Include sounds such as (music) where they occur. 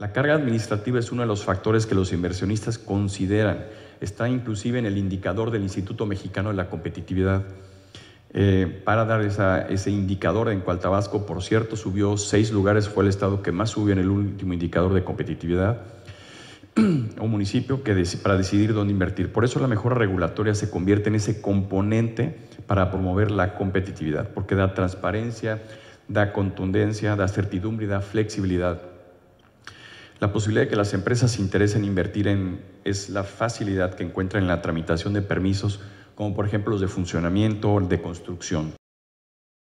La carga administrativa es uno de los factores que los inversionistas consideran. Está inclusive en el indicador del Instituto Mexicano de la Competitividad. Eh, para dar ese indicador en cual Tabasco, por cierto, subió seis lugares, fue el estado que más subió en el último indicador de competitividad (clears throat) un municipio que para decidir dónde invertir. Por eso la mejora regulatoria se convierte en ese componente para promover la competitividad, porque da transparencia, da contundencia, da certidumbre, da flexibilidad. La posibilidad de que las empresas se interesen en invertir en es la facilidad que encuentran en la tramitación de permisos, como por ejemplo los de funcionamiento o de construcción.